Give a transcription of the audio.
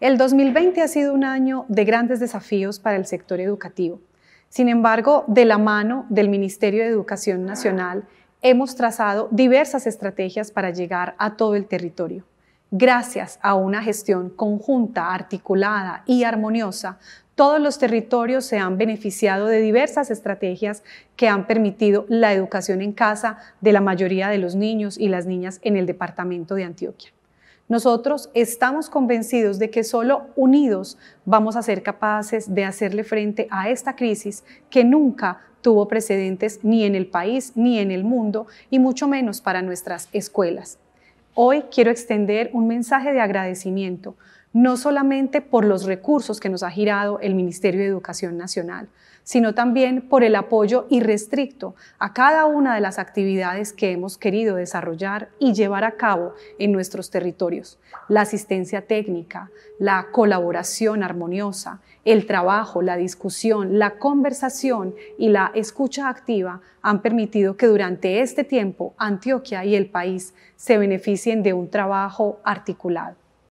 El 2020 ha sido un año de grandes desafíos para el sector educativo. Sin embargo, de la mano del Ministerio de Educación Nacional, hemos trazado diversas estrategias para llegar a todo el territorio. Gracias a una gestión conjunta, articulada y armoniosa, todos los territorios se han beneficiado de diversas estrategias que han permitido la educación en casa de la mayoría de los niños y las niñas en el departamento de Antioquia. Nosotros estamos convencidos de que solo unidos vamos a ser capaces de hacerle frente a esta crisis que nunca tuvo precedentes ni en el país ni en el mundo y mucho menos para nuestras escuelas. Hoy quiero extender un mensaje de agradecimiento no solamente por los recursos que nos ha girado el Ministerio de Educación Nacional, sino también por el apoyo irrestricto a cada una de las actividades que hemos querido desarrollar y llevar a cabo en nuestros territorios. La asistencia técnica, la colaboración armoniosa, el trabajo, la discusión, la conversación y la escucha activa han permitido que durante este tiempo Antioquia y el país se beneficien de un trabajo articulado.